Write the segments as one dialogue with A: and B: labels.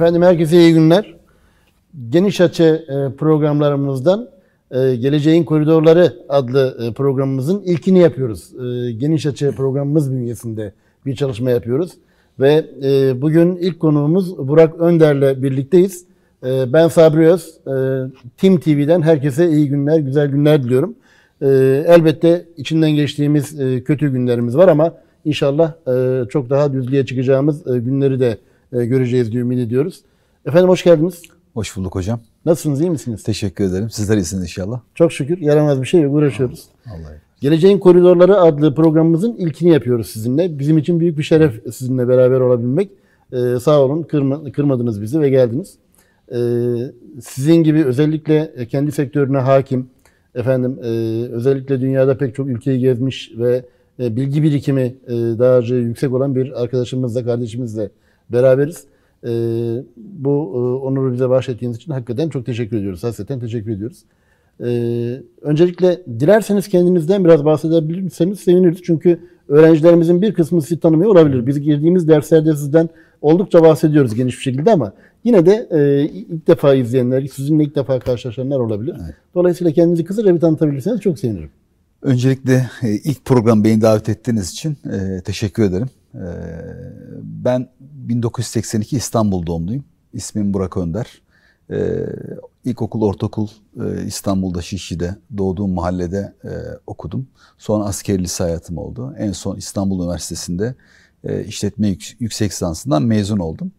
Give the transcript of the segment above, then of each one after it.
A: Efendim herkese iyi günler. Geniş açı e, programlarımızdan e, Geleceğin Koridorları adlı e, programımızın ilkini yapıyoruz. Geniş açı programımız bünyesinde bir çalışma yapıyoruz. Ve bugün ilk konuğumuz Burak Önder'le birlikteyiz. Ben Sabri Öz, Tim TV'den herkese iyi günler, güzel günler diliyorum. Elbette içinden geçtiğimiz kötü günlerimiz var ama inşallah çok daha düzlüğe çıkacağımız günleri de e, göreceğiz diye ümit ediyoruz. Efendim hoş geldiniz. Hoş bulduk hocam. Nasılsınız, iyi misiniz? Teşekkür
B: ederim. Sizler iyisiniz inşallah.
A: Çok şükür. Yaramaz bir şey yok, uğraşıyoruz. Allah Geleceğin Koridorları adlı programımızın ilkini yapıyoruz sizinle. Bizim için büyük bir şeref sizinle beraber olabilmek. Ee, sağ olun, kırma, kırmadınız bizi ve geldiniz. Ee, sizin gibi özellikle kendi sektörüne hakim, efendim e, özellikle dünyada pek çok ülkeyi gezmiş ve e, bilgi birikimi e, daha yüksek olan bir arkadaşımızla, kardeşimizle beraberiz. E, bu e, onuru bize bahşettiğiniz için hakikaten çok teşekkür ediyoruz. Hasreten teşekkür ediyoruz. E, öncelikle dilerseniz kendinizden biraz bahsedebilirseniz seviniriz. Çünkü öğrencilerimizin bir kısmı sizi tanımıyor olabilir. Biz girdiğimiz derslerde sizden oldukça bahsediyoruz geniş bir şekilde ama yine de e, ilk defa izleyenler, sizinle ilk defa karşılaşanlar olabilir. Evet.
B: Dolayısıyla kendinizi kısaca bir tanıtabilirseniz çok sevinirim. Öncelikle e, ilk program beni davet ettiğiniz için e, teşekkür ederim. E, ben 1982 İstanbul doğumluyum. İsmim Burak Önder. Ee, ilkokul, ortaokul e, İstanbul'da Şişli'de doğduğum mahallede e, okudum. Sonra askeri lise hayatım oldu. En son İstanbul Üniversitesi'nde e, işletme yük, yüksek lisansından mezun oldum.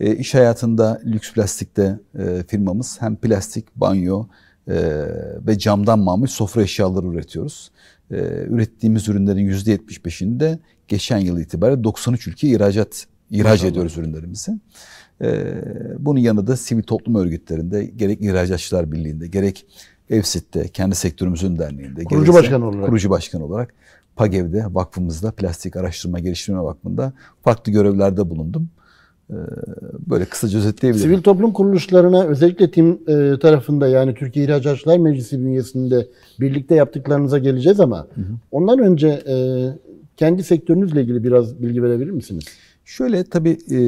B: E, iş hayatında lüks plastikte e, firmamız hem plastik, banyo e, ve camdan mamul sofra eşyaları üretiyoruz. E, ürettiğimiz ürünlerin %75'ini de geçen yıl itibariyle 93 ülke ihracat ihraç Maşallah. ediyoruz ürünlerimizi. Ee, bunun yanında da sivil toplum örgütlerinde gerek ihracatçılar birliğinde gerek EFSİT'te, kendi sektörümüzün derneğinde. Kurucu başkanı olarak. Kurucu başkan olarak PAGEV'de, vakfımızda, plastik araştırma geliştirme vakfında farklı görevlerde bulundum. Ee, böyle kısaca özetleyebilirim. Sivil toplum kuruluşlarına özellikle tim e, tarafında yani
A: Türkiye İhracatçılar Meclisi bünyesinde birlikte yaptıklarınıza geleceğiz ama hı hı. ondan önce e, kendi sektörünüzle ilgili biraz bilgi verebilir misiniz?
B: Şöyle tabii e,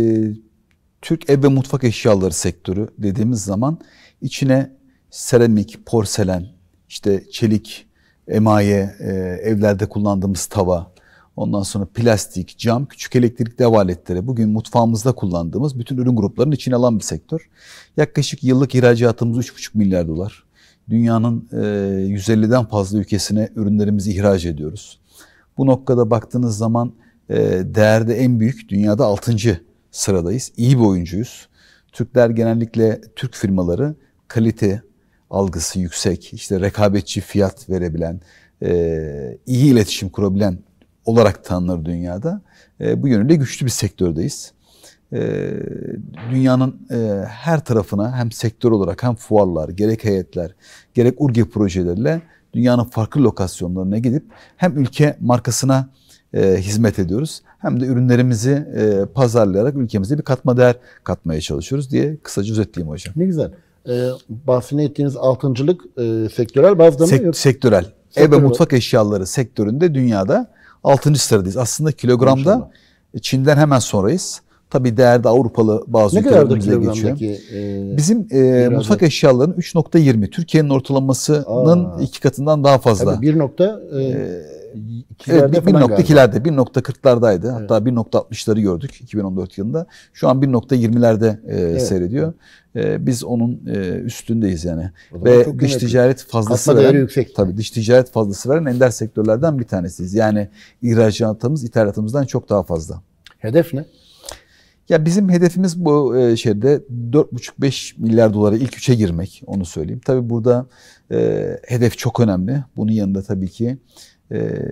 B: Türk ev ve mutfak eşyaları sektörü dediğimiz zaman içine seramik, porselen, işte çelik, emaye, e, evlerde kullandığımız tava, ondan sonra plastik, cam, küçük elektrik ev aletleri, bugün mutfağımızda kullandığımız bütün ürün gruplarının içine alan bir sektör. Yaklaşık yıllık ihracatımız 3,5 milyar dolar. Dünyanın e, 150'den fazla ülkesine ürünlerimizi ihraç ediyoruz. Bu noktada baktığınız zaman ee, değerde en büyük. Dünyada 6. sıradayız. İyi bir oyuncuyuz. Türkler genellikle Türk firmaları kalite algısı yüksek, işte rekabetçi fiyat verebilen, e, iyi iletişim kurabilen olarak tanınır dünyada. E, bu yönüyle güçlü bir sektördeyiz. E, dünyanın her tarafına hem sektör olarak hem fuarlar, gerek heyetler, gerek URGE projelerle dünyanın farklı lokasyonlarına gidip hem ülke markasına e, hizmet ediyoruz. Hem de ürünlerimizi e, pazarlayarak ülkemize bir katma değer katmaya çalışıyoruz diye kısaca özetleyeyim hocam. Ne güzel. Ee, bahsini ettiğiniz altıncılık e, sektörel bazda mı? Sek- yok? sektörel. Ev ve mutfak eşyaları sektöründe dünyada 6. sıradayız. Aslında kilogramda Maşallah. Çin'den hemen sonrayız. Tabii değerde Avrupalı bazı ülkelerimizle geçiyor. E, Bizim e, mutfak eşyalarının 3.20. Türkiye'nin ortalamasının Aa, iki katından daha fazla. Tabii 1. E, e Evet, 1.2'lerde, 1.40'lardaydı. Evet. Hatta 1.60'ları gördük 2014 yılında. Şu an 1.20'lerde e, evet. seyrediyor. E, biz onun e, üstündeyiz yani. Ve dış ticaret fazlası veren, yüksek. tabii dış ticaret fazlası veren ender sektörlerden bir tanesiyiz. Yani ihracatımız ithalatımızdan çok daha fazla. Hedef ne? Ya bizim hedefimiz bu e, şeyde 4,5-5 milyar dolara ilk üçe girmek onu söyleyeyim. Tabii burada e, hedef çok önemli. Bunun yanında tabii ki ee,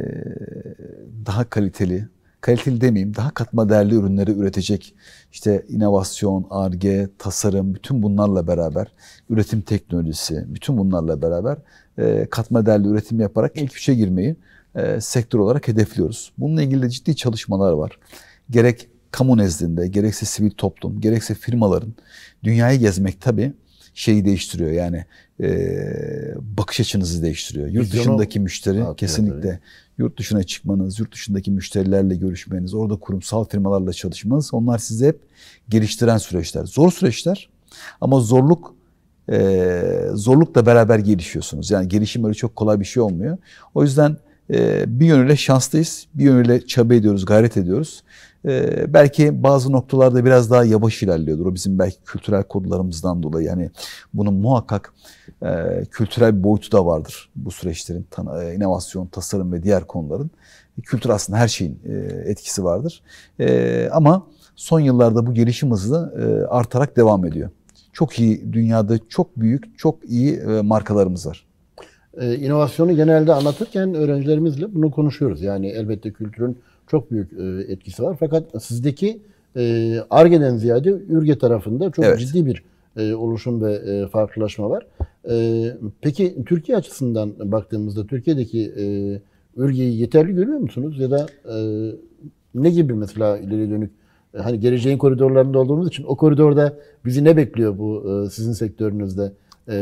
B: daha kaliteli, kaliteli demeyeyim daha katma değerli ürünleri üretecek işte inovasyon, ARGE, tasarım bütün bunlarla beraber üretim teknolojisi bütün bunlarla beraber e, katma değerli üretim yaparak ilk üçe girmeyi e, sektör olarak hedefliyoruz. Bununla ilgili de ciddi çalışmalar var. Gerek kamu nezdinde gerekse sivil toplum gerekse firmaların dünyayı gezmek tabii şeyi değiştiriyor yani e, bakış açınızı değiştiriyor. Yurt dışındaki müşteri rahat kesinlikle rahat. yurt dışına çıkmanız, yurt dışındaki müşterilerle görüşmeniz, orada kurumsal firmalarla çalışmanız onlar sizi hep geliştiren süreçler. Zor süreçler ama zorluk e, zorlukla beraber gelişiyorsunuz. Yani gelişim öyle çok kolay bir şey olmuyor. O yüzden e, bir yönüyle şanslıyız, bir yönüyle çaba ediyoruz, gayret ediyoruz. Ee, belki bazı noktalarda biraz daha yavaş ilerliyordur. O bizim belki kültürel kodlarımızdan dolayı. Yani bunun muhakkak e, kültürel bir boyutu da vardır bu süreçlerin. Tan- e, inovasyon, tasarım ve diğer konuların. E, kültür aslında her şeyin etkisi vardır. ama son yıllarda bu gelişim hızı artarak devam ediyor. Çok iyi dünyada çok büyük, çok iyi markalarımız var.
A: İnovasyonu genelde anlatırken öğrencilerimizle bunu konuşuyoruz. Yani elbette kültürün çok büyük e, etkisi var. Fakat sizdeki e, Arge'den ziyade Ürge tarafında çok evet. ciddi bir e, oluşum ve farklılaşma var. peki Türkiye açısından baktığımızda Türkiye'deki e, Ürge'yi yeterli görüyor musunuz? Ya da ne gibi mesela ileri dönük hani geleceğin koridorlarında olduğumuz için o koridorda bizi ne bekliyor bu sizin sektörünüzde?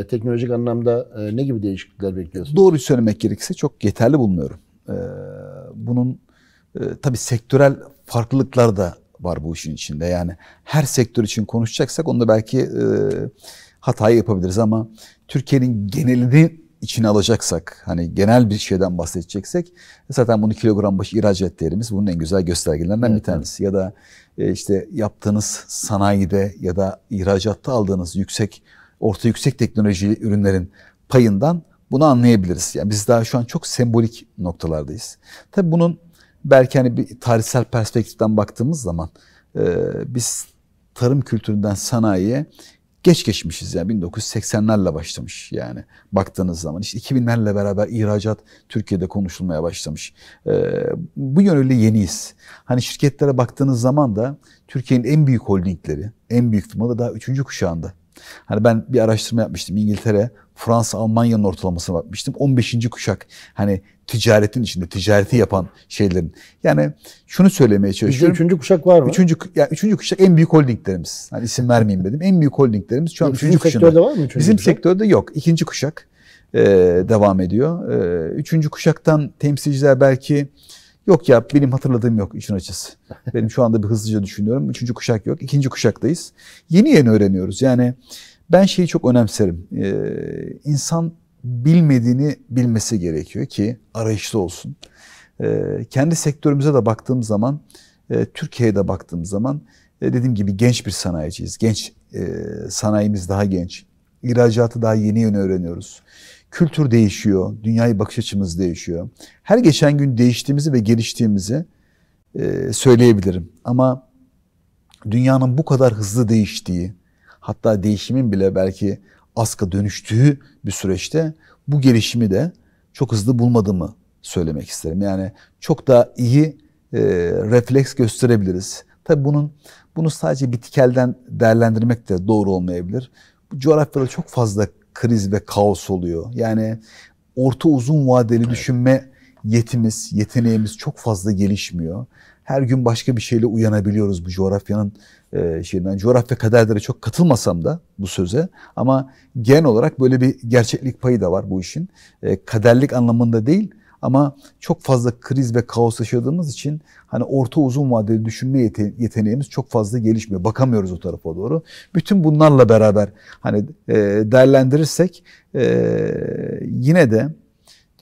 A: teknolojik anlamda
B: ne gibi değişiklikler bekliyorsunuz? Doğru söylemek gerekirse çok yeterli bulmuyorum. bunun e, tabii sektörel farklılıklar da var bu işin içinde. Yani her sektör için konuşacaksak onu da belki e, hatayı yapabiliriz ama Türkiye'nin genelini içine alacaksak, hani genel bir şeyden bahsedeceksek zaten bunu kilogram başı ihracat bunun en güzel göstergelerinden evet. bir tanesi. Ya da e, işte yaptığınız sanayide ya da ihracatta aldığınız yüksek, orta yüksek teknolojili ürünlerin payından bunu anlayabiliriz. Yani biz daha şu an çok sembolik noktalardayız. Tabii bunun belki hani bir tarihsel perspektiften baktığımız zaman e, biz tarım kültüründen sanayiye geç geçmişiz yani 1980'lerle başlamış yani baktığınız zaman işte 2000'lerle beraber ihracat Türkiye'de konuşulmaya başlamış. Ee, bu yönüyle yeniyiz. Hani şirketlere baktığınız zaman da Türkiye'nin en büyük holdingleri, en büyük firmaları daha üçüncü kuşağında. Hani ben bir araştırma yapmıştım İngiltere, Fransa, Almanya'nın ortalamasına bakmıştım. 15. kuşak hani ticaretin içinde ticareti yapan şeylerin. Yani şunu söylemeye çalışıyorum. Bizde üçüncü kuşak var mı? Üçüncü, yani üçüncü kuşak en büyük holdinglerimiz. Hani isim vermeyeyim dedim. En büyük holdinglerimiz şu an üçüncü, üçüncü kuşak. sektörde var mı? Üçüncü Bizim kuşak? sektörde yok. İkinci kuşak e, devam ediyor. E, üçüncü kuşaktan temsilciler belki yok ya benim hatırladığım yok işin açısı. Benim şu anda bir hızlıca düşünüyorum. Üçüncü kuşak yok. İkinci kuşaktayız. Yeni yeni öğreniyoruz. Yani ben şeyi çok önemserim. E, insan bilmediğini bilmesi gerekiyor ki arayışta olsun. Ee, kendi sektörümüze de baktığım zaman, e, Türkiye'ye de baktığım zaman e, dediğim gibi genç bir sanayiciyiz. Genç e, sanayimiz daha genç. İhracatı daha yeni yeni öğreniyoruz. Kültür değişiyor, dünyayı bakış açımız değişiyor. Her geçen gün değiştiğimizi ve geliştiğimizi söyleyebilirim. Ama dünyanın bu kadar hızlı değiştiği, hatta değişimin bile belki aska dönüştüğü bir süreçte bu gelişimi de çok hızlı bulmadığımı söylemek isterim. Yani çok daha iyi e, refleks gösterebiliriz. Tabii bunun bunu sadece bitkelden değerlendirmek de doğru olmayabilir. Bu coğrafyada çok fazla kriz ve kaos oluyor. Yani orta uzun vadeli evet. düşünme yetimiz, yeteneğimiz çok fazla gelişmiyor. Her gün başka bir şeyle uyanabiliyoruz bu coğrafyanın e, şeyinden. Coğrafya kaderlere çok katılmasam da bu söze ama gen olarak böyle bir gerçeklik payı da var bu işin. E, kaderlik anlamında değil ama çok fazla kriz ve kaos yaşadığımız için hani orta uzun vadeli düşünme yeteneğimiz çok fazla gelişmiyor. Bakamıyoruz o tarafa doğru. Bütün bunlarla beraber hani e, değerlendirirsek e, yine de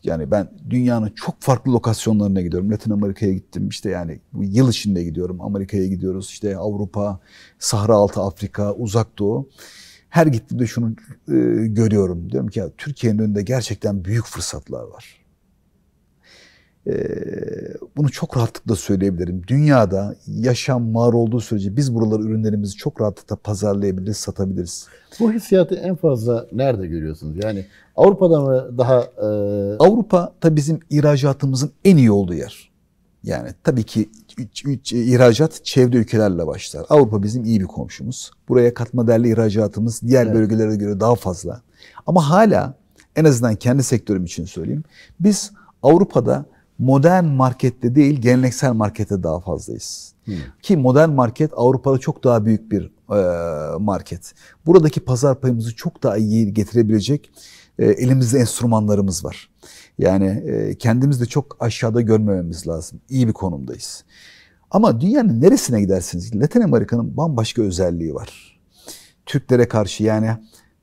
B: yani ben dünyanın çok farklı lokasyonlarına gidiyorum. Latin Amerika'ya gittim. işte yani yıl içinde gidiyorum. Amerika'ya gidiyoruz. işte Avrupa, Sahra altı Afrika, Uzak Doğu. Her gittiğimde şunu e, görüyorum. Diyorum ki ya Türkiye'nin önünde gerçekten büyük fırsatlar var. Ee, bunu çok rahatlıkla söyleyebilirim. Dünyada yaşam var olduğu sürece biz buraları ürünlerimizi çok rahatlıkla pazarlayabiliriz, satabiliriz.
A: Bu hissiyatı en fazla nerede görüyorsunuz? Yani
B: Avrupa'da mı daha... E... Avrupa tabii bizim ihracatımızın en iyi olduğu yer. Yani tabii ki ihracat çevre ülkelerle başlar. Avrupa bizim iyi bir komşumuz. Buraya katma değerli ihracatımız diğer evet. bölgelere göre daha fazla. Ama hala en azından kendi sektörüm için söyleyeyim. Biz Avrupa'da modern markette değil geleneksel markette daha fazlayız. Hmm. Ki modern market Avrupa'da çok daha büyük bir e, market. Buradaki pazar payımızı çok daha iyi getirebilecek e, elimizde enstrümanlarımız var. Yani e, kendimizi de çok aşağıda görmememiz lazım. İyi bir konumdayız. Ama dünyanın neresine gidersiniz? Latin Amerika'nın bambaşka özelliği var. Türklere karşı yani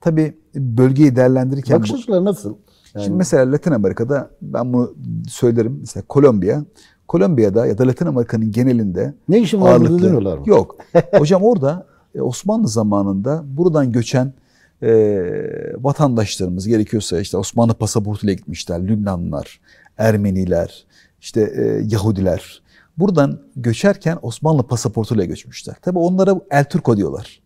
B: tabii bölgeyi değerlendirirken... Bakış açıları nasıl? Yani... Şimdi mesela Latin Amerika'da ben bunu söylerim. Mesela Kolombiya. Kolombiya'da ya da Latin Amerika'nın genelinde ne işin var diyorlar mı? Yok. Hocam orada e, Osmanlı zamanında buradan göçen e, vatandaşlarımız gerekiyorsa işte Osmanlı pasaportuyla gitmişler. Lübnanlılar, Ermeniler, işte e, Yahudiler. Buradan göçerken Osmanlı pasaportuyla göçmüşler. Tabi onlara El Turco diyorlar.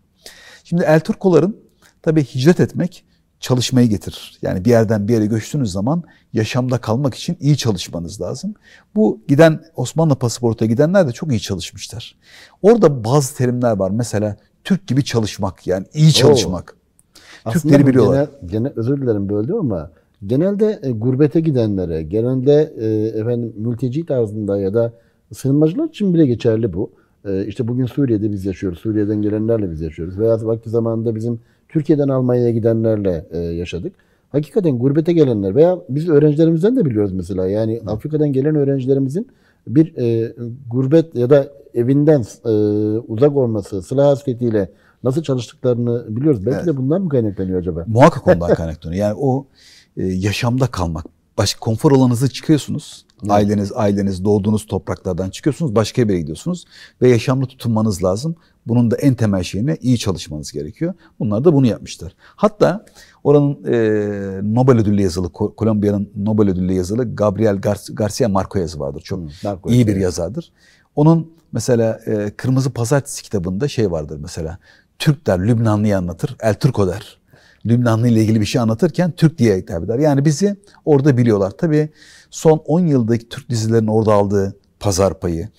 B: Şimdi El Turcoların tabi hicret etmek çalışmayı getirir. Yani bir yerden bir yere göçtüğünüz zaman yaşamda kalmak için iyi çalışmanız lazım. Bu giden Osmanlı pasaporta gidenler de çok iyi çalışmışlar. Orada bazı terimler var. Mesela Türk gibi çalışmak yani iyi çalışmak. Oo. Türkleri Aslında biliyorlar.
A: Genel, genel, özür dilerim böldüm ama genelde e, gurbete gidenlere, genelde e, efendim mülteci tarzında ya da sığınmacılar için bile geçerli bu. E, işte bugün Suriye'de biz yaşıyoruz. Suriye'den gelenlerle biz yaşıyoruz. Veya vakti zamanında bizim Türkiye'den Almanya'ya gidenlerle e, yaşadık. Hakikaten gurbete gelenler veya biz öğrencilerimizden de biliyoruz mesela. Yani Hı. Afrika'dan gelen öğrencilerimizin bir e, gurbet ya da evinden e, uzak olması, silah hasretiyle nasıl çalıştıklarını biliyoruz. Belki evet. de bundan mı kaynaklanıyor acaba? Muhakkak ondan kaynaklanıyor.
B: Yani o e, yaşamda kalmak. Başka konfor alanınızı çıkıyorsunuz. Evet. Aileniz, aileniz doğduğunuz topraklardan çıkıyorsunuz. Başka bir yere gidiyorsunuz. Ve yaşamlı tutunmanız lazım. Bunun da en temel şeyini iyi çalışmanız gerekiyor. Bunlar da bunu yapmışlar. Hatta oranın e, Nobel ödüllü yazılı, Kolombiya'nın Nobel ödüllü yazılı Gabriel Gar Garcia Marquez vardır. Çok hmm, iyi bir yazardır. Onun mesela e, Kırmızı Pazartesi kitabında şey vardır mesela. Türk der, Lübnanlıyı anlatır, El Turko der. Lübnanlı ile ilgili bir şey anlatırken Türk diye hitap eder. Yani bizi orada biliyorlar. Tabii son 10 yıldaki Türk dizilerinin orada aldığı pazar payı.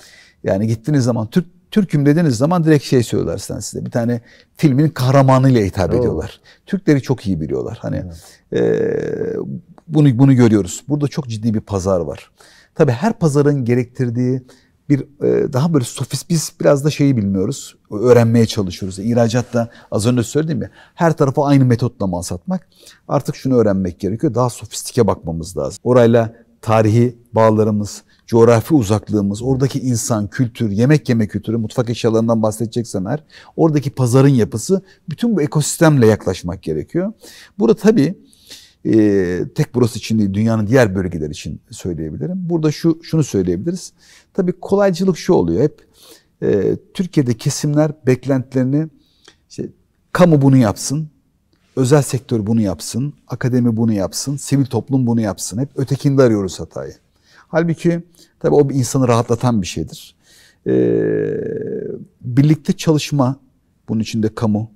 B: Yani gittiğiniz zaman Türk Türk'üm dediğiniz zaman direkt şey söylüyorlar size. Bir tane filmin kahramanıyla hitap Doğru. ediyorlar. Türkleri çok iyi biliyorlar. Hani e, bunu bunu görüyoruz. Burada çok ciddi bir pazar var. Tabii her pazarın gerektirdiği bir e, daha böyle sofist biz biraz da şeyi bilmiyoruz. Öğrenmeye çalışıyoruz. İhracatta az önce söyledim ya her tarafa aynı metotla mal satmak. Artık şunu öğrenmek gerekiyor. Daha sofistike bakmamız lazım. Orayla tarihi bağlarımız, coğrafi uzaklığımız, oradaki insan, kültür, yemek yeme kültürü, mutfak eşyalarından bahsedeceksem eğer, oradaki pazarın yapısı, bütün bu ekosistemle yaklaşmak gerekiyor. Burada tabii e, tek burası için değil, dünyanın diğer bölgeler için söyleyebilirim. Burada şu şunu söyleyebiliriz. Tabii kolaycılık şu oluyor hep. E, Türkiye'de kesimler beklentilerini işte, kamu bunu yapsın, özel sektör bunu yapsın, akademi bunu yapsın, sivil toplum bunu yapsın. Hep ötekinde arıyoruz hatayı. Halbuki tabii o bir insanı rahatlatan bir şeydir. Ee, birlikte çalışma, bunun içinde kamu,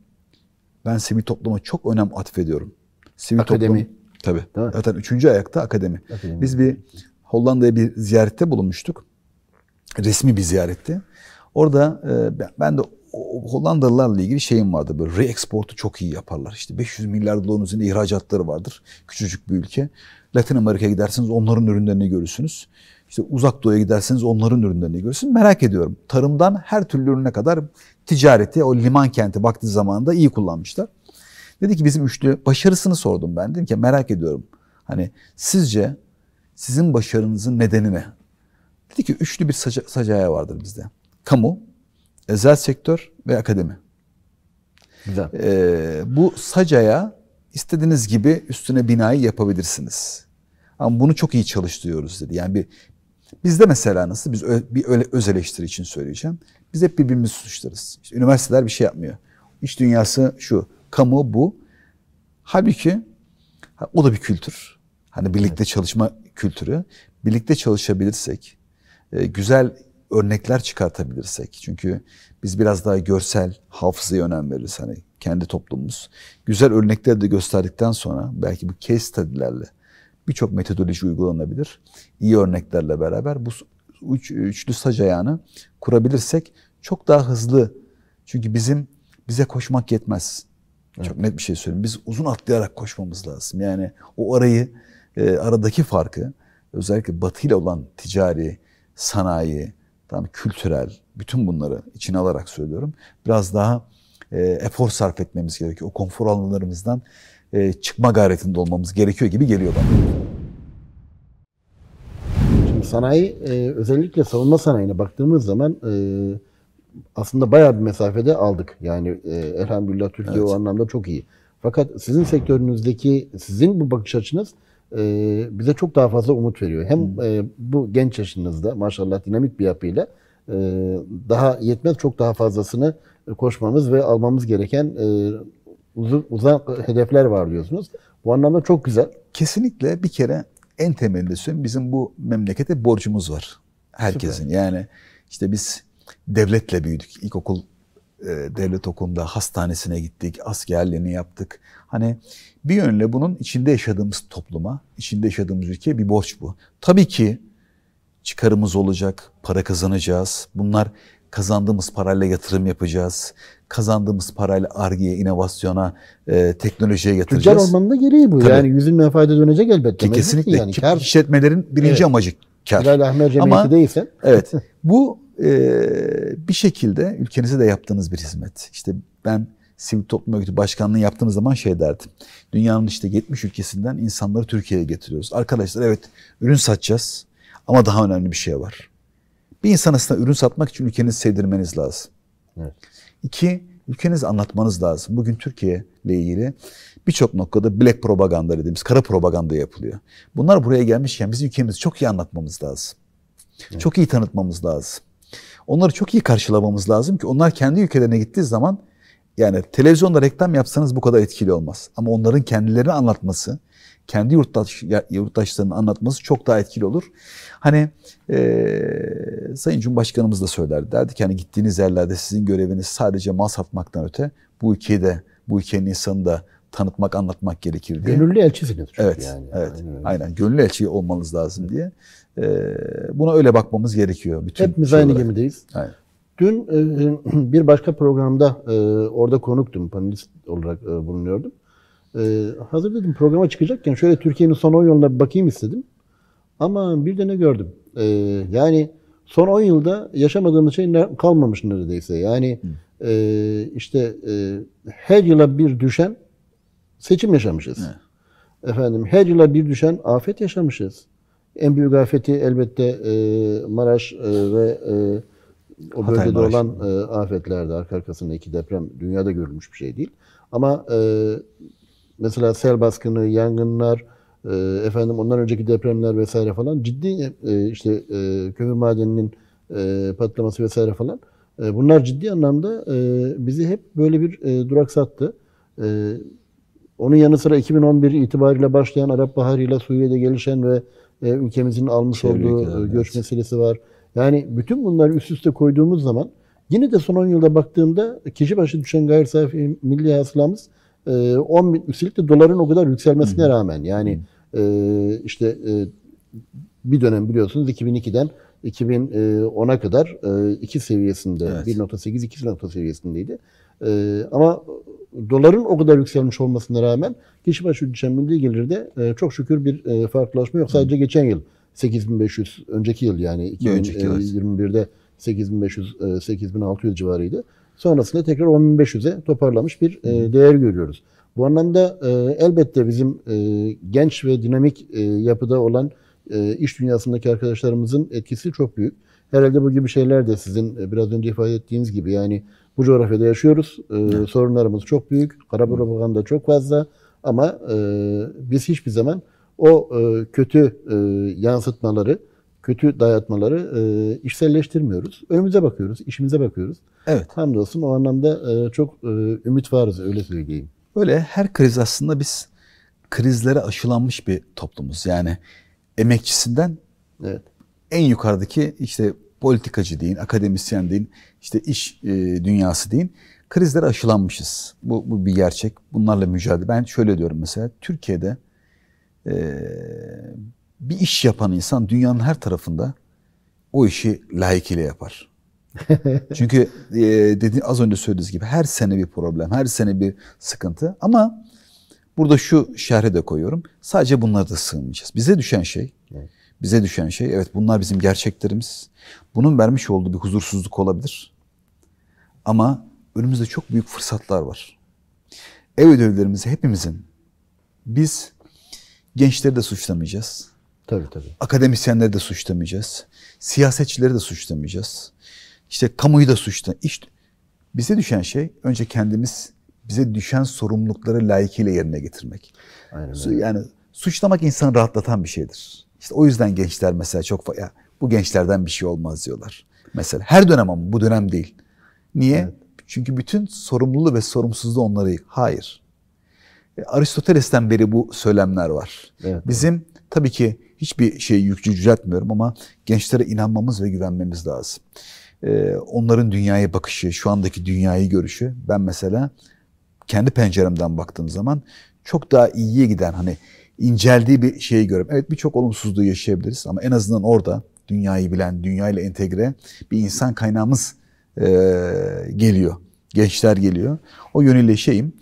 B: ben sivil topluma çok önem atfediyorum. Sivil akademi. Toplum, tabii. Değil Zaten üçüncü ayakta akademi. akademi. Biz bir Hollanda'ya bir ziyarette bulunmuştuk. Resmi bir ziyarette. Orada e, ben de Hollandalılarla ilgili şeyim vardı. Böyle re-exportu çok iyi yaparlar. İşte 500 milyar doların üzerinde ihracatları vardır. Küçücük bir ülke. Latin Amerika'ya giderseniz onların ürünlerini görürsünüz. İşte uzak doğuya giderseniz onların ürünlerini görürsünüz. Merak ediyorum. Tarımdan her türlü ürüne kadar ticareti, o liman kenti vakti zamanında iyi kullanmışlar. Dedi ki bizim üçlü başarısını sordum ben. Dedim ki merak ediyorum. Hani sizce sizin başarınızın nedeni ne? Dedi ki üçlü bir saca, sacaya vardır bizde. Kamu, özel sektör ve akademi. Güzel. Ee, bu sacaya istediğiniz gibi üstüne binayı yapabilirsiniz. Ama bunu çok iyi çalıştırıyoruz dedi. Yani bir bizde mesela nasıl biz bir öyle öz eleştiri için söyleyeceğim. Biz hep birbirimizi suçlarız. İşte üniversiteler bir şey yapmıyor. İş dünyası şu, kamu bu. Halbuki o da bir kültür. Hani birlikte çalışma kültürü. Birlikte çalışabilirsek, e, güzel örnekler çıkartabilirsek. Çünkü biz biraz daha görsel hafızaya önem veririz. Hani kendi toplumumuz. Güzel örnekler de gösterdikten sonra belki bu case study'lerle birçok metodoloji uygulanabilir. İyi örneklerle beraber bu üç, üçlü sac ayağını kurabilirsek çok daha hızlı. Çünkü bizim bize koşmak yetmez. Evet. Çok net bir şey söyleyeyim. Biz uzun atlayarak koşmamız lazım. Yani o arayı, e, aradaki farkı özellikle batı ile olan ticari, sanayi, tam kültürel bütün bunları içine alarak söylüyorum. Biraz daha e, efor sarf etmemiz gerekiyor. O konfor alanlarımızdan e, çıkma gayretinde olmamız gerekiyor gibi geliyor bana.
A: Şimdi sanayi e, özellikle savunma sanayine baktığımız zaman aslında bayağı bir mesafede aldık. Yani elhamdülillah Türkiye evet. o anlamda çok iyi. Fakat sizin sektörünüzdeki, sizin bu bakış açınız e, bize çok daha fazla umut veriyor. Hem hmm. e, bu genç yaşınızda maşallah dinamik bir yapıyla e, daha yetmez çok daha fazlasını e, koşmamız ve
B: almamız gereken uzun, e, uzun hedefler var diyorsunuz. Bu anlamda çok güzel. Kesinlikle bir kere en temelinde söyleyeyim bizim bu memlekete borcumuz var. Herkesin Süper. yani işte biz devletle büyüdük. İlkokul e, devlet okulunda hastanesine gittik, askerliğini yaptık. Hani bir yönle bunun içinde yaşadığımız topluma, içinde yaşadığımız ülkeye bir borç bu. Tabii ki çıkarımız olacak, para kazanacağız. Bunlar Kazandığımız parayla yatırım yapacağız. Kazandığımız parayla argeye, inovasyona, e, teknolojiye yatıracağız. Tüccar da gereği bu. Tabii. Yani yüzün fayda dönecek elbette. Ki kesinlikle. Yani, kar... İşletmelerin birinci evet. amacı kar. Hilal Ahmer Cemiyeti Ama, değilse. Evet. Bu e, bir şekilde ülkenize de yaptığınız bir hizmet. İşte ben sivil toplum örgütü başkanlığı yaptığımız zaman şey derdim. Dünyanın işte 70 ülkesinden insanları Türkiye'ye getiriyoruz. Arkadaşlar evet ürün satacağız ama daha önemli bir şey var. Bir insan aslında ürün satmak için ülkenizi sevdirmeniz lazım. Evet. İki, ülkenizi anlatmanız lazım. Bugün Türkiye ile ilgili birçok noktada black propaganda dediğimiz kara propaganda yapılıyor. Bunlar buraya gelmişken biz ülkemizi çok iyi anlatmamız lazım. Evet. Çok iyi tanıtmamız lazım. Onları çok iyi karşılamamız lazım ki onlar kendi ülkelerine gittiği zaman yani televizyonda reklam yapsanız bu kadar etkili olmaz. Ama onların kendilerini anlatması, kendi yurttaş, yurttaşlarının anlatması çok daha etkili olur. Hani e, Sayın Cumhurbaşkanımız da söylerdi. Derdi ki hani gittiğiniz yerlerde sizin göreviniz sadece mal satmaktan öte bu ülkeyi de bu ülkenin insanını da tanıtmak, anlatmak gerekir diye. Gönüllü elçisiniz çünkü evet, yani. Evet, aynen. aynen. Gönüllü elçi olmanız lazım diye. Ee, buna öyle bakmamız gerekiyor. Bütün Hepimiz şey aynı olarak. gemideyiz. Aynen. Dün e, e, bir başka programda e,
A: orada konuktum, panelist olarak bulunuyordum. Ee, hazır dedim programa çıkacakken şöyle Türkiye'nin son 10 yılına bir bakayım istedim. Ama bir de ne gördüm? Ee, yani son 10 yılda yaşamadığımız şey kalmamış neredeyse. Yani e, işte e, her yıla bir düşen seçim yaşamışız. Hı. Efendim her yıla bir düşen afet yaşamışız. En büyük afeti elbette e, Maraş e, ve e, o Hatay bölgede Maraş. olan e, afetlerde arka arkasında iki deprem dünyada görülmüş bir şey değil. Ama e, mesela sel baskını, yangınlar, e, efendim ondan önceki depremler vesaire falan ciddi e, işte e, kömür madeninin e, patlaması vesaire falan e, bunlar ciddi anlamda e, bizi hep böyle bir e, duraksattı. E, onun yanı sıra 2011 itibariyle başlayan Arap Baharı ile Suriye'de gelişen ve e, ülkemizin almış Çevre olduğu e, kadar, göç evet. meselesi var. Yani bütün bunları üst üste koyduğumuz zaman yine de son 10 yılda baktığımda kişi başı düşen gayri safi milli hasılamız e, ee, 10 bin, üstelik doların o kadar yükselmesine hmm. rağmen yani e, işte e, bir dönem biliyorsunuz 2002'den 2010'a kadar e, iki seviyesinde evet. 1.8 2 nokta seviyesindeydi. E, ama doların o kadar yükselmiş olmasına rağmen kişi başı düşen milli gelirde e, çok şükür bir e, farklılaşma yok. Sadece Hı. geçen yıl 8500 önceki yıl yani 2021'de 8500 8600 civarıydı. Sonrasında tekrar 10.500'e toparlamış bir e, değer görüyoruz. Bu anlamda e, elbette bizim e, genç ve dinamik e, yapıda olan e, iş dünyasındaki arkadaşlarımızın etkisi çok büyük. Herhalde bu gibi şeyler de sizin e, biraz önce ifade ettiğiniz gibi yani bu coğrafyada yaşıyoruz. E, evet. Sorunlarımız çok büyük. Kara propaganda çok fazla. Ama e, biz hiçbir zaman o e, kötü e, yansıtmaları kötü dayatmaları e, işselleştirmiyoruz. Önümüze bakıyoruz, işimize bakıyoruz. Evet. Hamdolsun o anlamda e, çok e,
B: ümit varız öyle söyleyeyim. Böyle her kriz aslında biz krizlere aşılanmış bir toplumuz. Yani emekçisinden evet. en yukarıdaki işte politikacı deyin, akademisyen deyin, işte iş e, dünyası deyin. Krizlere aşılanmışız. Bu, bu bir gerçek. Bunlarla mücadele. Ben şöyle diyorum mesela Türkiye'de e, bir iş yapan insan dünyanın her tarafında o işi layıkıyla yapar. Çünkü e, dedi, az önce söylediğiniz gibi her sene bir problem, her sene bir sıkıntı ama burada şu şerhe de koyuyorum. Sadece bunlara da sığınmayacağız. Bize düşen şey, bize düşen şey evet bunlar bizim gerçeklerimiz. Bunun vermiş olduğu bir huzursuzluk olabilir. Ama önümüzde çok büyük fırsatlar var. Ev ödevlerimizi hepimizin biz gençleri de suçlamayacağız. Tabii tabii. Akademisyenleri de suçlamayacağız. Siyasetçileri de suçlamayacağız. İşte kamuyu da suçla. İşte bize düşen şey önce kendimiz bize düşen sorumlulukları layıkıyla yerine getirmek. Aynen öyle. Yani suçlamak insanı rahatlatan bir şeydir. İşte o yüzden gençler mesela çok ya bu gençlerden bir şey olmaz diyorlar. Mesela her dönem ama bu dönem değil. Niye? Evet. Çünkü bütün sorumluluğu ve sorumsuzluğu onları hayır. E, Aristoteles'ten beri bu söylemler var. Evet, Bizim evet. tabii ki hiçbir şey yüklü yüceltmiyorum ama gençlere inanmamız ve güvenmemiz lazım. Ee, onların dünyaya bakışı, şu andaki dünyayı görüşü. Ben mesela kendi penceremden baktığım zaman çok daha iyiye giden hani inceldiği bir şeyi görüyorum. Evet birçok olumsuzluğu yaşayabiliriz ama en azından orada dünyayı bilen, dünyayla entegre bir insan kaynağımız e, geliyor. Gençler geliyor. O yönüyle şeyim.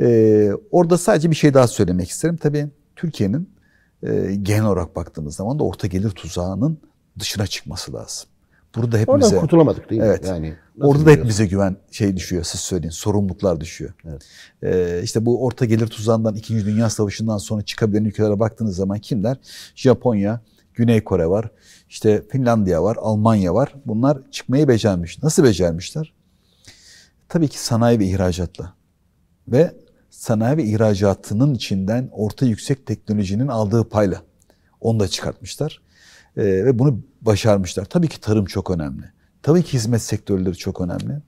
B: E, orada sadece bir şey daha söylemek isterim. Tabii Türkiye'nin e, genel olarak baktığımız zaman da orta gelir tuzağının dışına çıkması lazım. Burada hepimize Oradan kurtulamadık değil mi? Evet. Yani orada da hep bize güven şey düşüyor siz söyleyin. Sorumluluklar düşüyor. Evet. Ee, işte bu orta gelir tuzağından 2. Dünya Savaşı'ndan sonra çıkabilen ülkelere baktığınız zaman kimler? Japonya, Güney Kore var. İşte Finlandiya var, Almanya var. Bunlar çıkmayı becermiş. Nasıl becermişler? Tabii ki sanayi ve ihracatla. Ve sanayi ve ihracatının içinden orta yüksek teknolojinin aldığı payla onu da çıkartmışlar. E, ve bunu başarmışlar. Tabii ki tarım çok önemli. Tabii ki hizmet sektörleri çok önemli.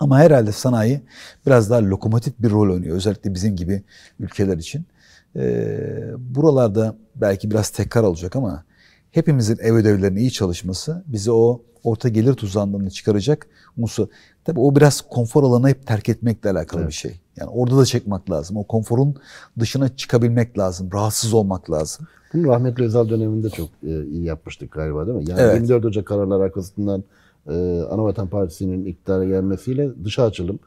B: Ama herhalde sanayi biraz daha lokomotif bir rol oynuyor. Özellikle bizim gibi ülkeler için. E, buralarda belki biraz tekrar olacak ama hepimizin ev ödevlerinin iyi çalışması bizi o orta gelir tuzağından çıkaracak unsur. Tabii o biraz konfor alanı hep terk etmekle alakalı evet. bir şey. Yani orada da çekmek lazım. O konforun dışına çıkabilmek lazım. Rahatsız olmak lazım.
A: Bunu rahmetli Özal döneminde çok e, iyi yapmıştık galiba değil mi? Yani evet. 24 Ocak kararlar arkasından e, Anavatan Partisi'nin iktidara gelmesiyle dışa açılım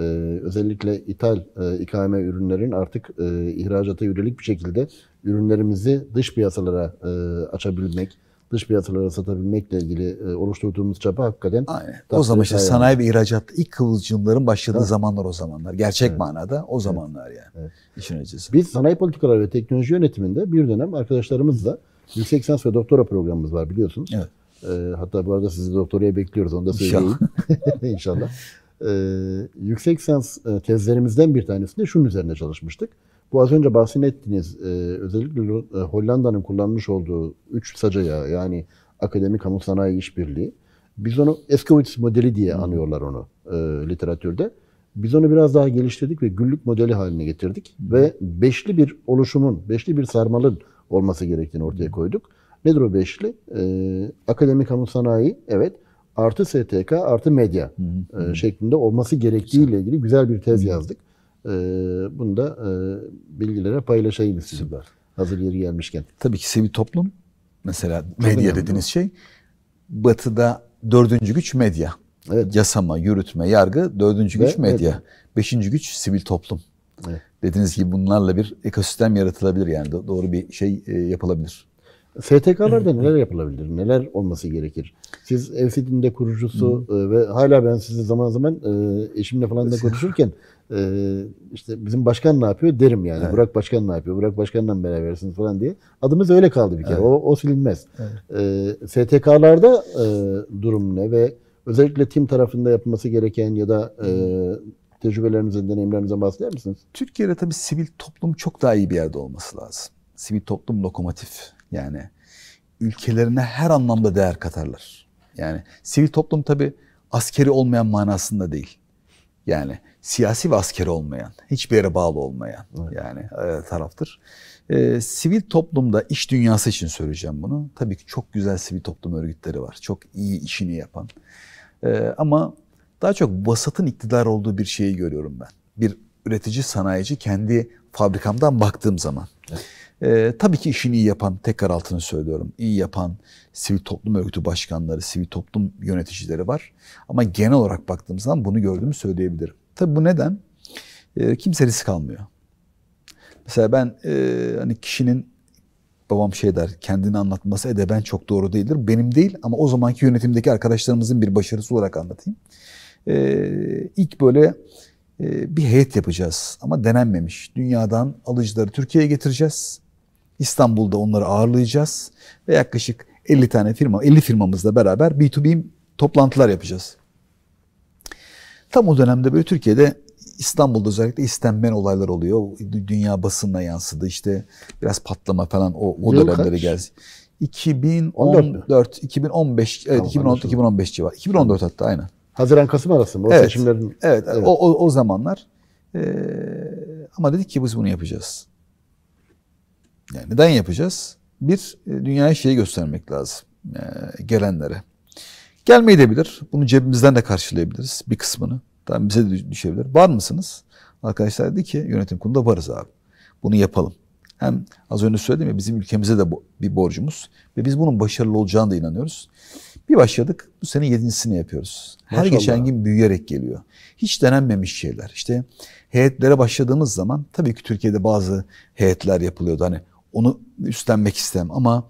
A: e, özellikle ithal e, ikame ürünlerin artık e, ihracata yönelik bir şekilde ürünlerimizi dış piyasalara e, açabilmek, dış piyasalara satabilmekle ilgili
B: e, oluşturduğumuz çaba hakikaten... Aynen. O zaman işte sanayi ve ihracat ilk kıvılcımların başladığı evet. zamanlar o zamanlar. Gerçek evet. manada o zamanlar yani. Evet. İşin acısı. Biz sanayi politikaları ve teknoloji
A: yönetiminde bir dönem arkadaşlarımızla yüksek lisans ve doktora programımız var biliyorsunuz. Evet. E, hatta bu arada sizi doktoraya bekliyoruz onu da söyleyeyim. İnşallah. İnşallah e, yüksek lisans e, tezlerimizden bir tanesinde şunun üzerine çalışmıştık. Bu az önce bahsettiğiniz e, özellikle e, Hollanda'nın kullanmış olduğu üç saca yağı yani akademik kamu sanayi işbirliği. Biz onu Eskowitz modeli diye hmm. anıyorlar onu e, literatürde. Biz onu biraz daha geliştirdik ve güllük modeli haline getirdik hmm. ve beşli bir oluşumun, beşli bir sarmalın olması gerektiğini ortaya koyduk. Nedir o beşli? E, akademik kamu sanayi, evet artı STK artı medya hı hı. E, şeklinde olması gerektiğiyle ilgili güzel bir tez hı. yazdık. E, bunu da e, bilgilere paylaşayım istedim. Hazır
B: yeri gelmişken. Tabii ki sivil toplum mesela Çok medya önemli. dediğiniz şey batıda dördüncü güç medya. Evet. Yasama, yürütme, yargı dördüncü Ve güç medya. Evet. Beşinci güç sivil toplum. Evet. Dediğiniz gibi bunlarla bir ekosistem yaratılabilir yani doğru bir şey yapılabilir.
A: STK'larda neler yapılabilir? Neler olması gerekir? Siz Evsit'in de kurucusu Hı. E, ve hala ben sizi zaman zaman e, eşimle falan da konuşurken e, işte bizim başkan ne yapıyor derim yani. Evet. Burak Başkan ne yapıyor? Burak Başkan'la berabersiniz falan diye. Adımız öyle kaldı bir kere. Evet. O, o silinmez. Evet. STK'larda durum ne ve özellikle tim tarafında yapılması gereken ya da
B: tecrübelerinizden, deneyimlerinizden bahseder misiniz? Türkiye'de tabii sivil toplum çok daha iyi bir yerde olması lazım. Sivil toplum lokomotif. Yani ülkelerine her anlamda değer katarlar. Yani sivil toplum tabi askeri olmayan manasında değil. Yani siyasi ve askeri olmayan, hiçbir yere bağlı olmayan evet. yani e, taraftır. E, sivil toplumda iş dünyası için söyleyeceğim bunu. Tabii ki çok güzel sivil toplum örgütleri var. Çok iyi işini yapan. E, ama daha çok vasatın iktidar olduğu bir şeyi görüyorum ben. Bir üretici, sanayici kendi fabrikamdan baktığım zaman. Evet. Ee, tabii ki işini iyi yapan, tekrar altını söylüyorum, iyi yapan sivil toplum örgütü başkanları, sivil toplum yöneticileri var. Ama genel olarak baktığım zaman bunu gördüğümü söyleyebilirim. Tabii bu neden? Ee, kimse risk almıyor. Mesela ben e, hani kişinin babam şey der kendini anlatması edeben çok doğru değildir. Benim değil ama o zamanki yönetimdeki arkadaşlarımızın bir başarısı olarak anlatayım. Ee, ilk böyle e, bir heyet yapacağız ama denenmemiş. Dünyadan alıcıları Türkiye'ye getireceğiz. İstanbul'da onları ağırlayacağız ve yaklaşık 50 tane firma, 50 firmamızla beraber B2B toplantılar yapacağız. Tam o dönemde böyle Türkiye'de İstanbul'da özellikle istenmeyen olaylar oluyor. Dünya basınına yansıdı işte biraz patlama falan o, o dönemlere geldi. 2014, 2015, evet tamam, 2014, 2015 civar. 2014 hatta aynen. Haziran Kasım arası mı? O evet, seçimlerin. Evet, evet. O, o, o zamanlar. Ee, ama dedik ki biz bunu yapacağız. Yani neden yapacağız? Bir, e, dünyaya şey göstermek lazım e, gelenlere. Gelmeyi de bilir. Bunu cebimizden de karşılayabiliriz bir kısmını. Tamam bize de düşebilir. Var mısınız? Arkadaşlar dedi ki yönetim kurulunda varız abi. Bunu yapalım. Hem az önce söyledim ya bizim ülkemize de bir borcumuz. Ve biz bunun başarılı olacağına da inanıyoruz. Bir başladık. Bu sene yedincisini yapıyoruz. Her Maşallah. geçen gün büyüyerek geliyor. Hiç denenmemiş şeyler. İşte heyetlere başladığımız zaman tabii ki Türkiye'de bazı heyetler yapılıyordu. Hani onu üstlenmek istemem ama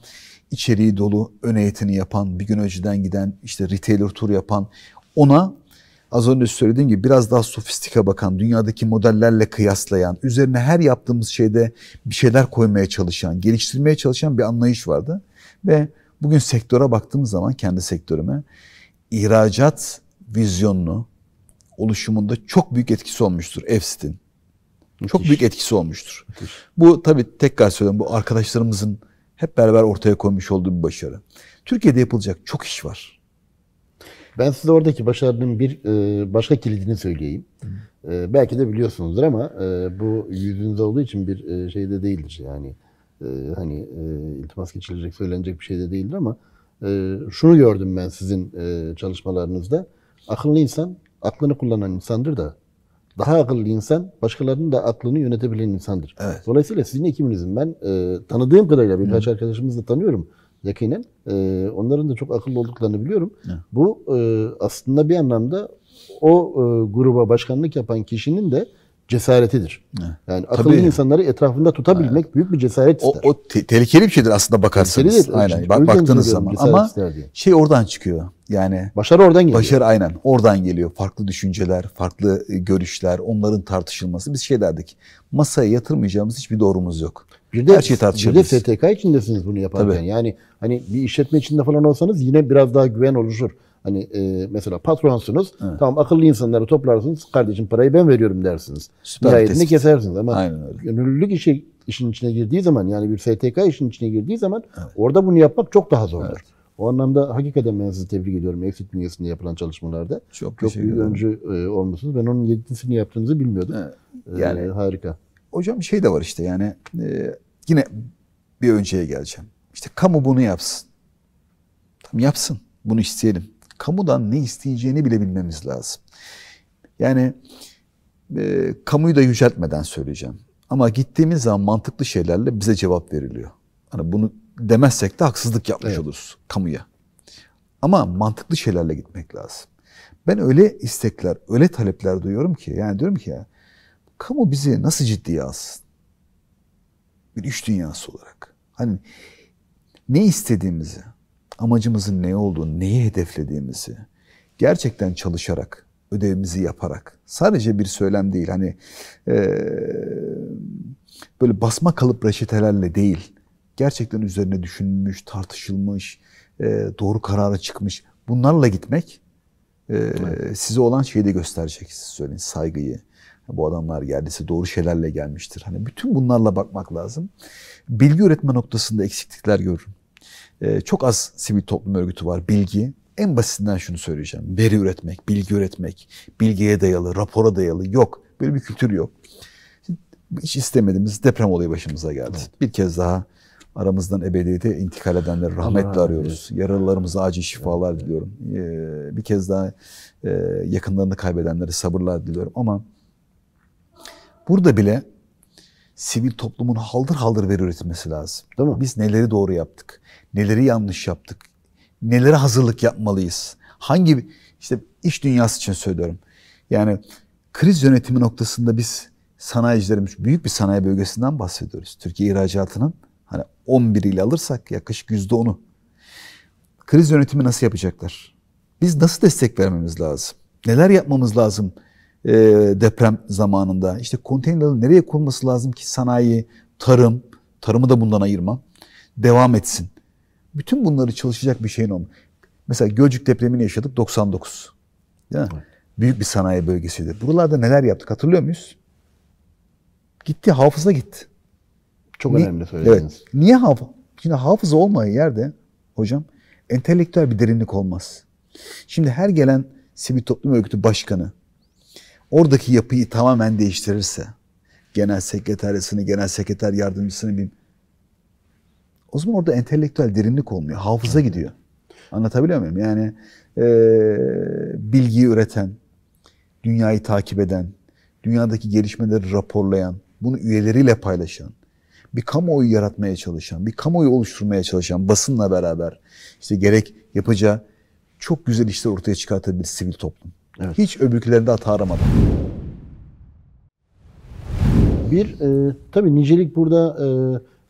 B: içeriği dolu ön eğitini yapan, bir gün önceden giden, işte retailer tur yapan ona az önce söylediğim gibi biraz daha sofistika bakan, dünyadaki modellerle kıyaslayan, üzerine her yaptığımız şeyde bir şeyler koymaya çalışan, geliştirmeye çalışan bir anlayış vardı. Ve bugün sektöre baktığım zaman kendi sektörüme ihracat vizyonunu oluşumunda çok büyük etkisi olmuştur EFST'in. Müthiş. Çok büyük etkisi olmuştur. Müthiş. Bu tabii tekrar söylüyorum bu arkadaşlarımızın hep beraber ortaya koymuş olduğu bir başarı. Türkiye'de yapılacak çok iş var.
A: Ben size oradaki başarının bir e, başka kilidini söyleyeyim. Hı. E, belki de biliyorsunuzdur ama e, bu yüzünüzde olduğu için bir şeyde değildir yani. Hani iltimas geçilecek, söylenecek bir şey de değildir ama şunu gördüm ben sizin çalışmalarınızda. Akıllı insan, aklını kullanan insandır da daha akıllı insan, başkalarının da aklını yönetebilen insandır. Evet. Dolayısıyla sizin ikinizin ben e, tanıdığım kadarıyla birkaç Hı. arkadaşımızı da tanıyorum yakinen. E, onların da çok akıllı olduklarını biliyorum. Hı. Bu e, aslında bir anlamda o e, gruba başkanlık yapan kişinin de
B: cesaretidir. Yani akıllı Tabii.
A: insanları etrafında tutabilmek Aynen. büyük bir cesaret ister.
B: O, o te- tehlikeli bir şeydir aslında bakarsanız. Tehlikeli aynen. Bak, baktığınız zaman ama şey oradan çıkıyor. Yani başarı oradan geliyor. Başarı aynen oradan geliyor. Farklı düşünceler, farklı e, görüşler, onların tartışılması. Biz şey derdik. Masaya yatırmayacağımız hiçbir doğrumuz yok. Bir de, Her şeyi tartışırız. Bir de
A: STK içindesiniz bunu yaparken. Tabii. Yani hani bir işletme içinde falan olsanız yine biraz daha güven oluşur. Hani e, mesela patronsunuz. Evet. Tamam akıllı insanları toplarsınız. Kardeşim parayı ben veriyorum dersiniz. Nihayetini kesersiniz ama gönüllülük işi işin içine girdiği zaman yani bir STK işin içine girdiği zaman evet. orada bunu yapmak çok daha zordur. Evet. O anlamda hakikaten ben sizi tebrik ediyorum. Exit bünyesinde yapılan çalışmalarda. Çok, çok büyük öncü e, olmuşsunuz. Ben onun yedisini yaptığınızı
B: bilmiyordum. Evet. E, yani e, harika. Hocam şey de var işte yani e, yine bir önceye geleceğim. İşte kamu bunu yapsın. Tam yapsın. Bunu isteyelim kamudan ne isteyeceğini bile bilmemiz lazım. Yani e, kamuyu da yüceltmeden söyleyeceğim. Ama gittiğimiz zaman mantıklı şeylerle bize cevap veriliyor. Hani bunu demezsek de haksızlık yapmış evet. oluruz kamuya. Ama mantıklı şeylerle gitmek lazım. Ben öyle istekler, öyle talepler duyuyorum ki yani diyorum ki ya kamu bizi nasıl ciddiye alsın? Bir iş dünyası olarak. Hani ne istediğimizi, amacımızın ne olduğunu, neyi hedeflediğimizi gerçekten çalışarak, ödevimizi yaparak sadece bir söylem değil hani e, böyle basma kalıp reçetelerle değil gerçekten üzerine düşünülmüş, tartışılmış, e, doğru karara çıkmış bunlarla gitmek e, evet. size olan şeyi de gösterecek siz söyleyin saygıyı. Bu adamlar geldiyse doğru şeylerle gelmiştir. Hani bütün bunlarla bakmak lazım. Bilgi üretme noktasında eksiklikler görürüm. Ee, çok az sivil toplum örgütü var. Bilgi, en basitinden şunu söyleyeceğim. Veri üretmek, bilgi üretmek, bilgiye dayalı, rapora dayalı yok. Böyle bir kültür yok. Hiç istemediğimiz deprem olayı başımıza geldi. Evet. Bir kez daha aramızdan ebediyete intikal edenleri rahmetle arıyoruz. Evet. Yaralılarımıza acil şifalar evet. diliyorum. Ee, bir kez daha e, yakınlarını kaybedenlere sabırlar diliyorum ama burada bile sivil toplumun haldır haldır veri üretilmesi lazım. Değil mi? Biz neleri doğru yaptık? Neleri yanlış yaptık? Nelere hazırlık yapmalıyız? Hangi işte iş dünyası için söylüyorum. Yani kriz yönetimi noktasında biz sanayicilerimiz büyük bir sanayi bölgesinden bahsediyoruz. Türkiye ihracatının hani 11 ile alırsak yaklaşık %10'u. Kriz yönetimi nasıl yapacaklar? Biz nasıl destek vermemiz lazım? Neler yapmamız lazım? e, deprem zamanında. İşte konteynerların nereye kurulması lazım ki sanayi, tarım, tarımı da bundan ayırma devam etsin. Bütün bunları çalışacak bir şeyin olmalı. Mesela Gölcük depremini yaşadık 99. Değil mi? Evet. Büyük bir sanayi bölgesiydi. Buralarda neler yaptık hatırlıyor muyuz? Gitti hafıza gitti.
A: Çok Ni önemli söylediniz. Evet.
B: Niye hafıza? Şimdi hafıza olmayan yerde hocam entelektüel bir derinlik olmaz. Şimdi her gelen sivil toplum örgütü başkanı, oradaki yapıyı tamamen değiştirirse, genel sekreteryasını, genel sekreter yardımcısını bir... O zaman orada entelektüel derinlik olmuyor, hafıza gidiyor. Anlatabiliyor muyum? Yani e, bilgiyi üreten, dünyayı takip eden, dünyadaki gelişmeleri raporlayan, bunu üyeleriyle paylaşan, bir kamuoyu yaratmaya çalışan, bir kamuoyu oluşturmaya çalışan basınla beraber işte gerek yapacağı çok güzel işler ortaya çıkartabilir sivil toplum. Evet. Hiç öbürkülerinde hata aramadım.
A: Bir, e, tabii nicelik burada e,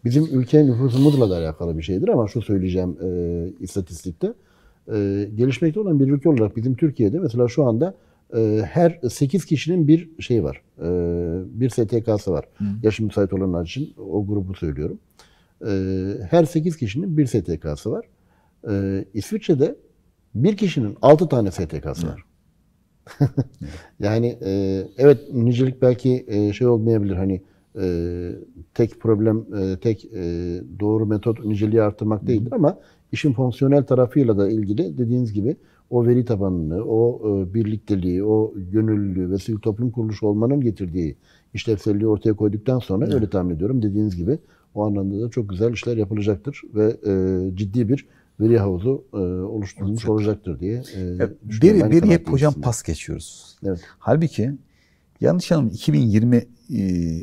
A: bizim ülke nüfusumuzla da alakalı bir şeydir ama şu söyleyeceğim e, istatistikte. E, gelişmekte olan bir ülke olarak bizim Türkiye'de mesela şu anda e, her 8 kişinin bir şey var. E, bir STK'sı var. Hı. Yaşı müsait olanlar için o grubu söylüyorum. E, her 8 kişinin bir STK'sı var. E, İsviçre'de bir kişinin 6 tane STK'sı Hı. var. yani e, evet nicelik belki e, şey olmayabilir hani e, tek problem e, tek e, doğru metot niceliği artırmak değildir ama işin fonksiyonel tarafıyla da ilgili dediğiniz gibi o veri tabanını, o e, birlikteliği, o gönüllülüğü ve sivil toplum kuruluşu olmanın getirdiği işlevselliği ortaya koyduktan sonra evet. öyle tahmin ediyorum dediğiniz gibi o anlamda da çok güzel işler yapılacaktır ve e, ciddi bir veri havuzu e, oluşturulmuş Olacak. olacaktır
B: diye. E, bir bir veri, hep hocam isim. pas geçiyoruz. Evet. Halbuki yanlış anlamı 2020 e,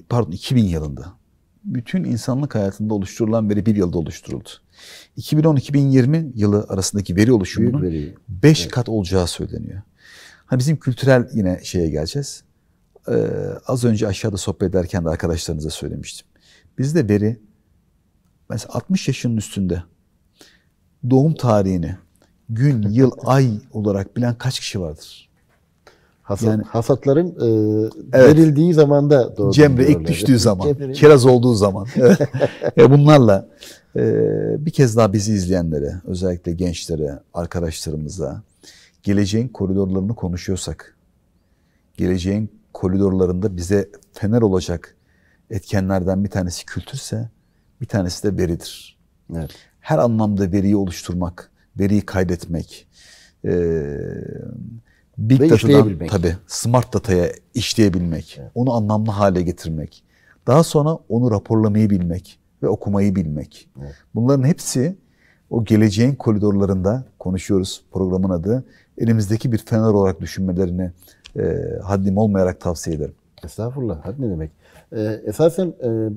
B: pardon 2000 yılında bütün insanlık hayatında oluşturulan veri bir yılda oluşturuldu. 2010-2020 yılı arasındaki veri oluşumunun 5 evet. kat olacağı söyleniyor. Hani bizim kültürel yine şeye geleceğiz. Ee, az önce aşağıda sohbet ederken de arkadaşlarınıza söylemiştim. Bizde veri mesela 60 yaşının üstünde doğum tarihini gün, yıl, ay olarak bilen kaç kişi vardır? Hasat, yani, hasatların e, evet, verildiği zamanda
A: doğru. Cemre ilk düştüğü zaman, Cemre. kiraz olduğu zaman.
B: e, bunlarla e, bir kez daha bizi izleyenlere, özellikle gençlere, arkadaşlarımıza geleceğin koridorlarını konuşuyorsak, geleceğin koridorlarında bize fener olacak etkenlerden bir tanesi kültürse, bir tanesi de veridir. Evet her anlamda veriyi oluşturmak, veriyi kaydetmek, e, big Ve datadan tabi smart dataya işleyebilmek, evet. onu anlamlı hale getirmek, daha sonra onu raporlamayı bilmek ve okumayı bilmek. Evet. Bunların hepsi o geleceğin koridorlarında konuşuyoruz programın adı. Elimizdeki bir fener olarak düşünmelerini e, haddim olmayarak tavsiye ederim.
A: Estağfurullah. Haddi ne demek? Ee, esasen e,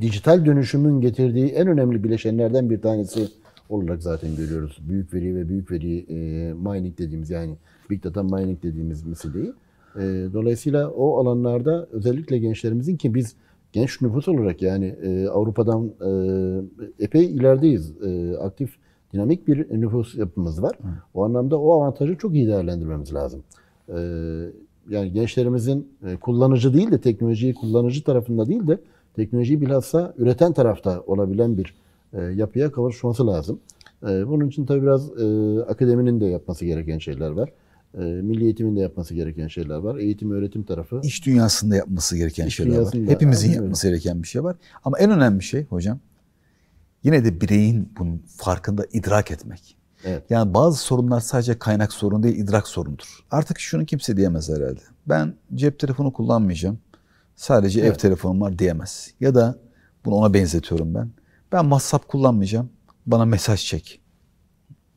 A: dijital dönüşümün getirdiği en önemli bileşenlerden bir tanesi olarak zaten görüyoruz. Büyük veri ve büyük veri e, mining dediğimiz yani big data mining dediğimiz meseleyi. E, dolayısıyla o alanlarda özellikle gençlerimizin ki biz genç nüfus olarak yani e, Avrupa'dan e, epey ilerideyiz. E, aktif dinamik bir nüfus yapımız var. Hı. O anlamda o avantajı çok iyi değerlendirmemiz lazım. E, yani gençlerimizin e, kullanıcı değil de teknolojiyi kullanıcı tarafında değil de teknolojiyi bilhassa üreten tarafta olabilen bir e, yapıya kavuşması lazım. E, bunun için tabii biraz e, akademinin de yapması gereken şeyler var. E, milli eğitimin de yapması gereken şeyler var. Eğitim, öğretim tarafı.
B: İş dünyasında yapması gereken İş şeyler var. Hepimizin aynen. yapması gereken bir şey var. Ama en önemli şey hocam, yine de bireyin bunun farkında idrak etmek. Evet. Yani bazı sorunlar sadece kaynak sorunu değil, idrak sorunudur. Artık şunu kimse diyemez herhalde. Ben cep telefonu kullanmayacağım. Sadece evet. ev telefonum var diyemez. Ya da bunu ona benzetiyorum ben. Ben WhatsApp kullanmayacağım. Bana mesaj çek.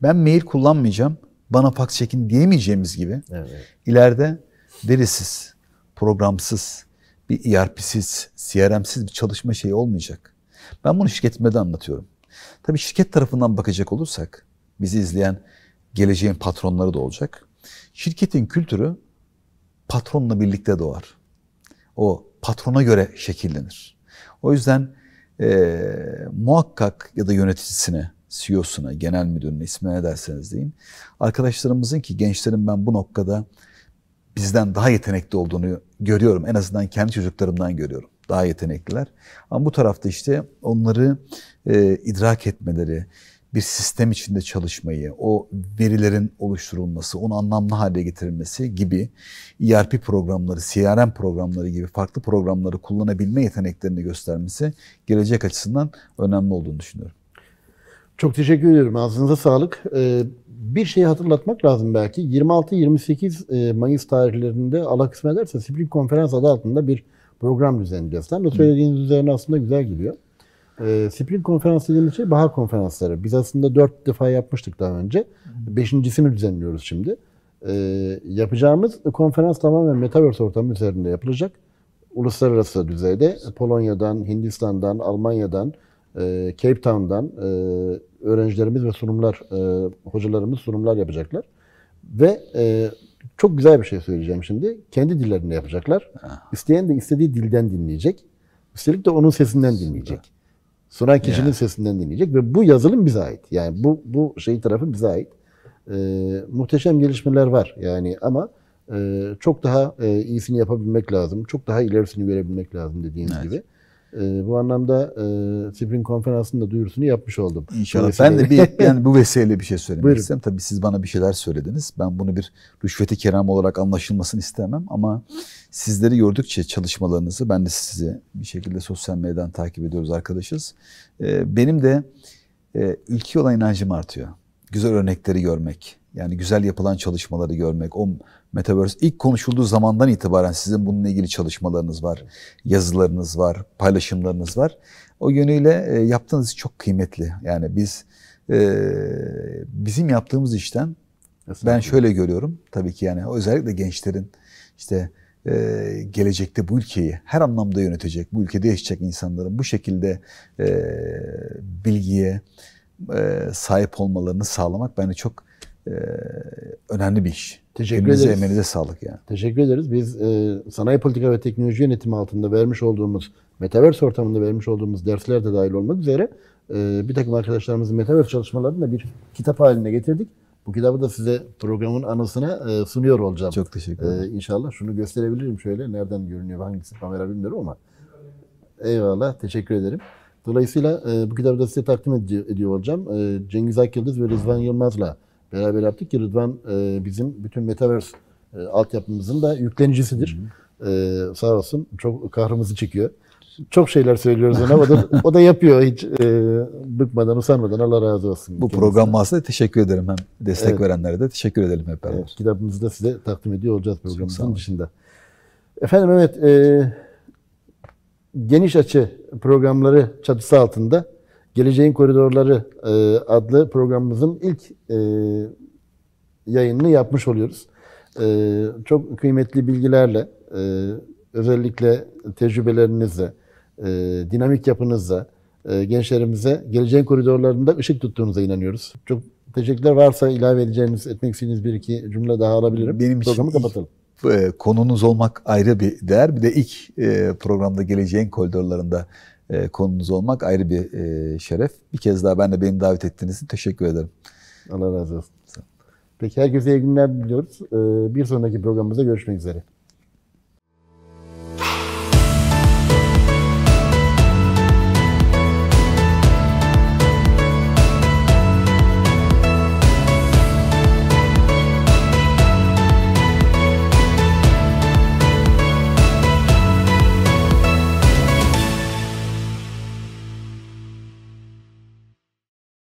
B: Ben mail kullanmayacağım. Bana fax çekin diyemeyeceğimiz gibi evet. ileride verisiz, programsız, bir ERP'siz, CRM'siz bir çalışma şeyi olmayacak. Ben bunu şirketimde de anlatıyorum. Tabii şirket tarafından bakacak olursak bizi izleyen geleceğin patronları da olacak. Şirketin kültürü patronla birlikte doğar. O patrona göre şekillenir. O yüzden e, muhakkak ya da yöneticisine, CEO'suna, genel müdürüne ismine ne derseniz deyin. Arkadaşlarımızın ki gençlerin ben bu noktada bizden daha yetenekli olduğunu görüyorum. En azından kendi çocuklarımdan görüyorum. Daha yetenekliler. Ama bu tarafta işte onları e, idrak etmeleri, bir sistem içinde çalışmayı, o verilerin oluşturulması, onu anlamlı hale getirilmesi gibi ERP programları, CRM programları gibi farklı programları kullanabilme yeteneklerini göstermesi gelecek açısından önemli olduğunu düşünüyorum.
A: Çok teşekkür ederim. Ağzınıza sağlık. Ee, bir şeyi hatırlatmak lazım belki. 26-28 e, Mayıs tarihlerinde Allah kısmet ederse Spring Konferans adı altında bir program düzenleyeceğiz. Tam da söylediğiniz üzerine aslında güzel geliyor. E, spring konferansı dediğimiz şey bahar konferansları. Biz aslında dört defa yapmıştık daha önce. Beşincisini düzenliyoruz şimdi. E, yapacağımız konferans tamamen Metaverse ortamı üzerinde yapılacak. Uluslararası düzeyde Polonya'dan, Hindistan'dan, Almanya'dan, e, Cape Town'dan e, öğrencilerimiz ve sunumlar, e, hocalarımız sunumlar yapacaklar. Ve e, çok güzel bir şey söyleyeceğim şimdi. Kendi dillerinde yapacaklar. İsteyen de istediği dilden dinleyecek. Üstelik de onun sesinden dinleyecek. Sunan kişinin yeah. sesinden dinleyecek ve bu yazılım bize ait. Yani bu bu şey tarafı bize ait. E, muhteşem gelişmeler var yani ama e, çok daha e, iyisini yapabilmek lazım. Çok daha ilerisini verebilmek lazım dediğiniz evet. gibi. E, bu anlamda e, Sibrin Konferansı'nda duyurusunu yapmış oldum. İnşallah. Ben de bir yani
B: bu vesileyle bir şey söylemek istedim. Tabii siz bana bir şeyler söylediniz. Ben bunu bir rüşveti kerem olarak anlaşılmasını istemem ama sizleri gördükçe çalışmalarınızı ben de sizi bir şekilde sosyal medyadan takip ediyoruz arkadaşız. E, benim de e, ülke olan inancım artıyor. Güzel örnekleri görmek, yani güzel yapılan çalışmaları görmek. O Metaverse ilk konuşulduğu zamandan itibaren sizin bununla ilgili çalışmalarınız var, yazılarınız var, paylaşımlarınız var. O yönüyle e, yaptığınız çok kıymetli. Yani biz e, bizim yaptığımız işten Nasıl ben şöyle görüyorum tabii ki yani özellikle gençlerin işte e, gelecekte bu ülkeyi her anlamda yönetecek, bu ülkede yaşayacak insanların bu şekilde bilgiye sahip olmalarını sağlamak bence çok ee, önemli bir iş. Teşekkür Elinize, ederiz. emeğinize sağlık yani.
A: Teşekkür ederiz. Biz e, sanayi politika ve teknoloji yönetimi altında vermiş olduğumuz, Metaverse ortamında vermiş olduğumuz dersler de dahil olmak üzere e, bir takım arkadaşlarımızın Metaverse çalışmalarını da bir kitap haline getirdik. Bu kitabı da size programın anısına e, sunuyor olacağım. Çok teşekkür e, ederim. E, inşallah şunu gösterebilirim şöyle. Nereden görünüyor, hangisi kamera bilmiyorum ama. Eyvallah, teşekkür ederim. Dolayısıyla e, bu kitabı da size takdim ediyor, ediyor olacağım. E, Cengiz Akyıldız ve Rızvan Yılmaz'la beraber yaptık ki Rıdvan e, bizim bütün Metaverse e, altyapımızın da yüklenicisidir. Hı hı. E, sağ olsun çok kahrımızı çekiyor. Çok şeyler söylüyoruz ona. O da, o da yapıyor hiç e, bıkmadan, usanmadan. Allah razı olsun. Bu program
B: vasıtasıyla teşekkür ederim hem destek evet. verenlere de teşekkür edelim hep beraber. Evet,
A: kitabımızı da size takdim ediyor olacağız programımızın dışında. Efendim evet, e, geniş açı programları çatısı altında Geleceğin Koridorları e, adlı programımızın ilk e, yayınını yapmış oluyoruz. E, çok kıymetli bilgilerle, özellikle tecrübelerinizle, dinamik yapınızla gençlerimize geleceğin koridorlarında ışık tuttuğunuza inanıyoruz. Çok teşekkürler. Varsa ilave edeceğiniz, etmek istediğiniz bir iki cümle daha alabilirim. Benim için Programı kapatalım.
B: konunuz olmak ayrı bir değer. Bir de ilk programda geleceğin koridorlarında e, konunuz olmak ayrı bir e, şeref. Bir kez daha ben de beni davet ettiğiniz için teşekkür ederim. Allah razı olsun.
A: Peki herkese iyi günler diliyoruz. E, bir sonraki programımızda görüşmek üzere.